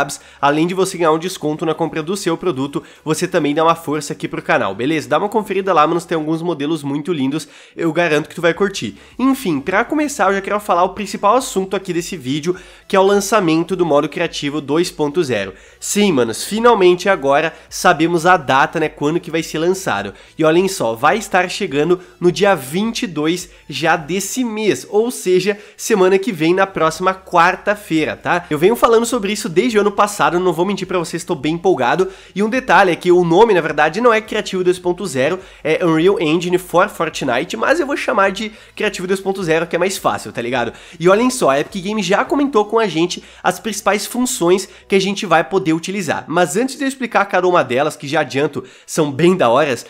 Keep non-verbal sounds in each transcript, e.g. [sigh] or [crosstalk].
Gabs, além de você ganhar um desconto na compra do seu produto, você também dá uma força aqui pro canal, beleza? Dá uma conferida lá, mano, tem alguns modelos muito lindos, eu garanto que tu vai curtir. Enfim, pra começar eu já quero falar o principal assunto aqui desse vídeo, que é o lançamento do modo criativo 2.0. Sim, manos, finalmente agora sabemos a data, né, quando que vai ser lançado. E olhem só, vai estar chegando no dia 22 já desse mês, ou seja, semana que vem na próxima quarta-feira, tá? Eu venho falando sobre isso desde o ano ano passado, não vou mentir para vocês, estou bem empolgado. E um detalhe é que o nome, na verdade, não é Criativo 2.0, é Unreal Engine for Fortnite, mas eu vou chamar de Criativo 2.0, que é mais fácil, tá ligado? E olhem só, a Epic Games já comentou com a gente as principais funções que a gente vai poder utilizar. Mas antes de eu explicar cada uma delas, que já adianto, são bem da horas,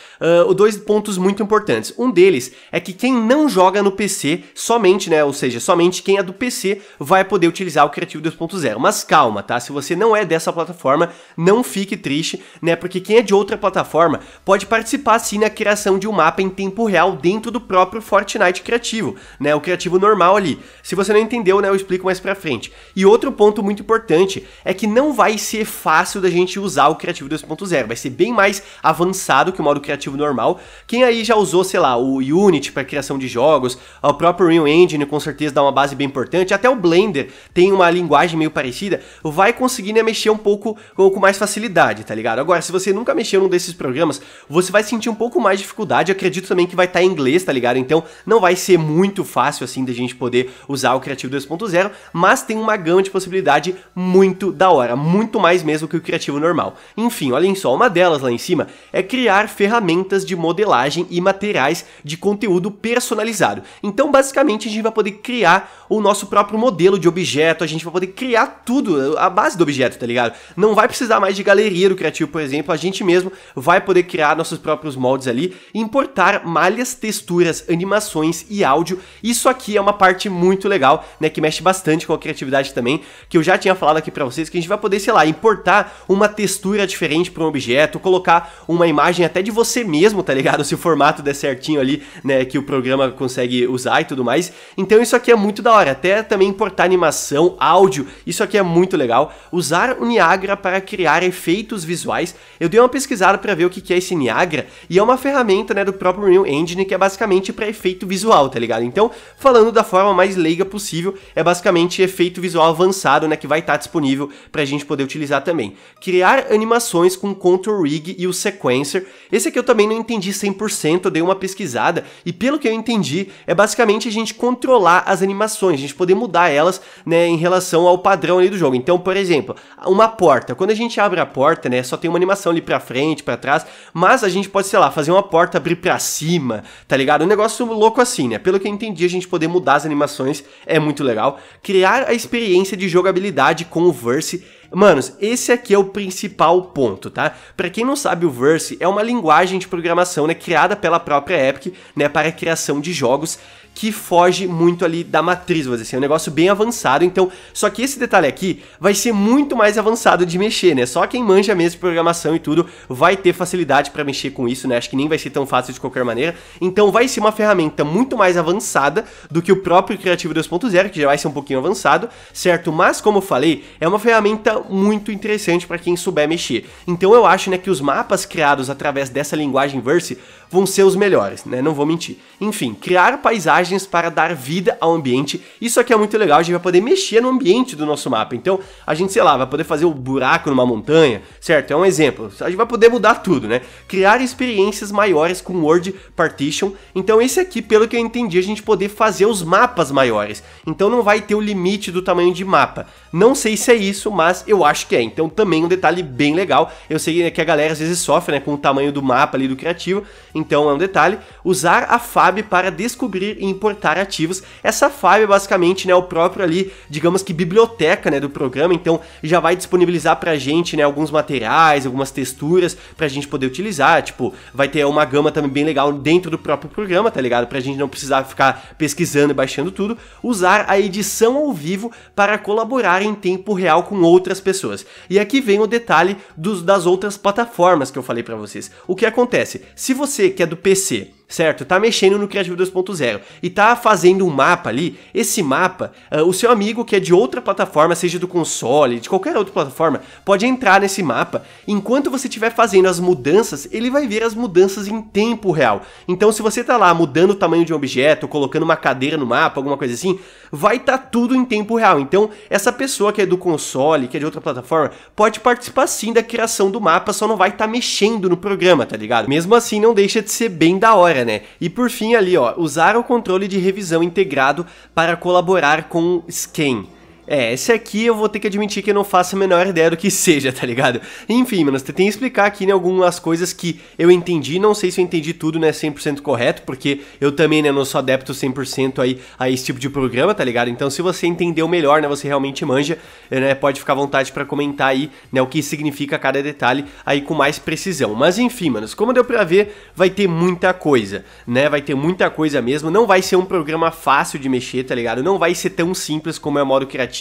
uh, dois pontos muito importantes. Um deles é que quem não joga no PC, somente, né, ou seja, somente quem é do PC vai poder utilizar o Criativo 2.0. Mas calma, tá? Se você você não é dessa plataforma, não fique triste, né? Porque quem é de outra plataforma pode participar sim na criação de um mapa em tempo real dentro do próprio Fortnite criativo, né? O criativo normal ali. Se você não entendeu, né, eu explico mais pra frente. E outro ponto muito importante é que não vai ser fácil da gente usar o criativo 2.0, vai ser bem mais avançado que o modo criativo normal. Quem aí já usou, sei lá, o Unity para criação de jogos, o próprio Unreal Engine com certeza dá uma base bem importante, até o Blender tem uma linguagem meio parecida, vai conseguir conseguirem é mexer um pouco com, com mais facilidade, tá ligado? Agora, se você nunca mexeu num desses programas, você vai sentir um pouco mais de dificuldade. Eu acredito também que vai estar tá em inglês, tá ligado? Então não vai ser muito fácil assim da gente poder usar o Criativo 2.0, mas tem uma gama de possibilidade muito da hora, muito mais mesmo que o Criativo normal. Enfim, olhem só, uma delas lá em cima é criar ferramentas de modelagem e materiais de conteúdo personalizado. Então, basicamente, a gente vai poder criar o nosso próprio modelo de objeto, a gente vai poder criar tudo, a base do objeto, tá ligado? Não vai precisar mais de galeria do criativo, por exemplo, a gente mesmo vai poder criar nossos próprios moldes ali, importar malhas, texturas, animações e áudio. Isso aqui é uma parte muito legal, né, que mexe bastante com a criatividade também, que eu já tinha falado aqui para vocês que a gente vai poder, sei lá, importar uma textura diferente para um objeto, colocar uma imagem até de você mesmo, tá ligado? [laughs] Se o formato der certinho ali, né, que o programa consegue usar e tudo mais. Então isso aqui é muito da hora, até também importar animação, áudio. Isso aqui é muito legal usar o Niagara para criar efeitos visuais. Eu dei uma pesquisada para ver o que é esse Niagara, e é uma ferramenta né, do próprio Unreal Engine que é basicamente para efeito visual, tá ligado? Então, falando da forma mais leiga possível, é basicamente efeito visual avançado, né, que vai estar tá disponível para a gente poder utilizar também. Criar animações com Control Rig e o Sequencer. Esse aqui eu também não entendi 100%, eu dei uma pesquisada, e pelo que eu entendi, é basicamente a gente controlar as animações, a gente poder mudar elas, né, em relação ao padrão ali do jogo. Então, por exemplo, exemplo, uma porta. Quando a gente abre a porta, né, só tem uma animação ali pra frente, para trás, mas a gente pode, sei lá, fazer uma porta abrir pra cima, tá ligado? Um negócio louco assim, né? Pelo que eu entendi, a gente poder mudar as animações é muito legal. Criar a experiência de jogabilidade com o Verse Manos, esse aqui é o principal ponto, tá? Para quem não sabe, o Verse é uma linguagem de programação, né, criada pela própria Epic, né, para a criação de jogos, que foge muito ali da matriz, vou dizer assim, é um negócio bem avançado, então, só que esse detalhe aqui vai ser muito mais avançado de mexer, né? Só quem manja mesmo de programação e tudo vai ter facilidade para mexer com isso, né? Acho que nem vai ser tão fácil de qualquer maneira. Então, vai ser uma ferramenta muito mais avançada do que o próprio Creative 2.0, que já vai ser um pouquinho avançado, certo? Mas como eu falei, é uma ferramenta muito interessante para quem souber mexer. Então, eu acho, né, que os mapas criados através dessa linguagem Verse vão ser os melhores, né? Não vou mentir. Enfim, criar paisagens para dar vida ao ambiente. Isso aqui é muito legal, a gente vai poder mexer no ambiente do nosso mapa. Então, a gente, sei lá, vai poder fazer o um buraco numa montanha, certo? É um exemplo. A gente vai poder mudar tudo, né? Criar experiências maiores com Word Partition. Então, esse aqui, pelo que eu entendi, a gente poder fazer os mapas maiores. Então, não vai ter o limite do tamanho de mapa. Não sei se é isso, mas eu acho que é. Então, também um detalhe bem legal. Eu sei que a galera às vezes sofre, né, com o tamanho do mapa ali do criativo. Então, é um detalhe. Usar a FAB para descobrir em importar ativos. Essa file é basicamente né, o próprio ali, digamos que biblioteca né, do programa, então já vai disponibilizar para a gente né, alguns materiais, algumas texturas para a gente poder utilizar, tipo, vai ter uma gama também bem legal dentro do próprio programa, tá ligado? Para a gente não precisar ficar pesquisando e baixando tudo, usar a edição ao vivo para colaborar em tempo real com outras pessoas. E aqui vem o detalhe dos, das outras plataformas que eu falei para vocês. O que acontece? Se você que é do PC certo? Tá mexendo no Creative 2.0 e tá fazendo um mapa ali. Esse mapa, uh, o seu amigo que é de outra plataforma, seja do console, de qualquer outra plataforma, pode entrar nesse mapa. Enquanto você estiver fazendo as mudanças, ele vai ver as mudanças em tempo real. Então, se você tá lá mudando o tamanho de um objeto, colocando uma cadeira no mapa, alguma coisa assim, vai estar tá tudo em tempo real. Então, essa pessoa que é do console, que é de outra plataforma, pode participar sim da criação do mapa, só não vai estar tá mexendo no programa, tá ligado? Mesmo assim, não deixa de ser bem da hora é, né? E por fim ali, ó, usar o controle de revisão integrado para colaborar com o Scan. É, esse aqui eu vou ter que admitir que eu não faço a menor ideia do que [laughs] seja, tá ligado? Enfim, mano, você tem que explicar aqui né, algumas coisas que eu entendi, não sei se eu entendi tudo, né, 100% correto, porque eu também, né, não sou adepto 100% aí a esse tipo de programa, tá ligado? Então, se você entendeu melhor, né, você realmente manja, né, pode ficar à vontade para comentar aí, né, o que significa cada detalhe aí com mais precisão. Mas enfim, manos, como deu para ver, vai ter muita coisa, né? Vai ter muita coisa mesmo, não vai ser um programa fácil de mexer, tá ligado? Não vai ser tão simples como é o modo criativo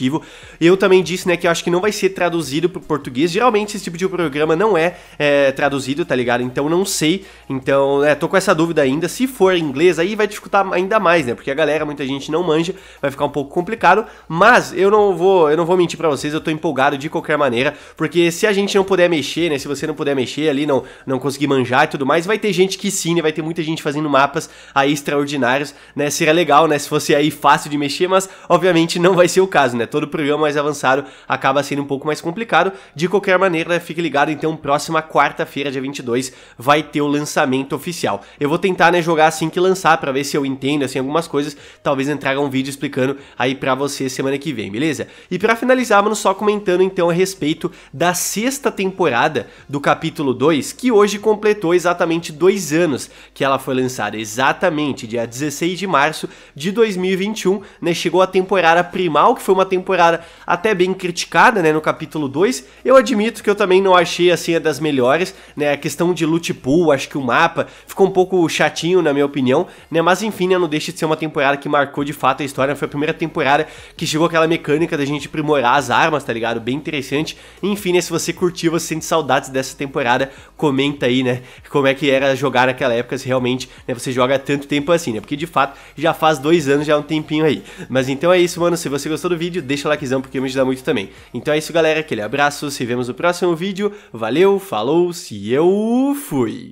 e Eu também disse, né, que eu acho que não vai ser traduzido pro português. Geralmente esse tipo de programa não é, é traduzido, tá ligado? Então não sei. Então, é, tô com essa dúvida ainda. Se for em inglês, aí vai dificultar ainda mais, né? Porque a galera, muita gente não manja, vai ficar um pouco complicado. Mas eu não vou, eu não vou mentir para vocês, eu tô empolgado de qualquer maneira, porque se a gente não puder mexer, né? Se você não puder mexer ali, não, não conseguir manjar e tudo mais, vai ter gente que sim, né? Vai ter muita gente fazendo mapas aí extraordinários, né? Seria legal, né? Se fosse aí fácil de mexer, mas obviamente não vai ser o caso, né? né? Todo programa mais avançado acaba sendo um pouco mais complicado. De qualquer maneira, fique ligado, então, próxima quarta-feira, dia 22, vai ter o lançamento oficial. Eu vou tentar, né, jogar assim que lançar para ver se eu entendo, assim, algumas coisas. Talvez entrar um vídeo explicando aí para você semana que vem, beleza? E para finalizar, mano, só comentando, então, a respeito da sexta temporada do capítulo 2, que hoje completou exatamente dois anos que ela foi lançada, exatamente dia 16 de março de 2021, né? Chegou a temporada primal, que foi uma temporada até bem criticada, né, no capítulo 2. Eu admito que eu também não achei assim a das melhores, né? A questão de loot pool, acho que o mapa ficou um pouco chatinho na minha opinião, né? Mas enfim, né, não deixa de ser uma temporada que marcou de fato a história, foi a primeira temporada que chegou aquela mecânica da gente aprimorar as armas, tá ligado? Bem interessante. Enfim, né, se você curtiu, você sente saudades dessa temporada, comenta aí, né, como é que era jogar naquela época, se realmente, né, você joga tanto tempo assim, né? Porque de fato já faz dois anos, já é um tempinho aí. Mas então é isso, mano. Se você gostou do vídeo, vídeo, deixa o likezão porque me ajuda muito também. Então é isso galera, aquele abraço, se vemos no próximo vídeo, valeu, falou, se eu fui!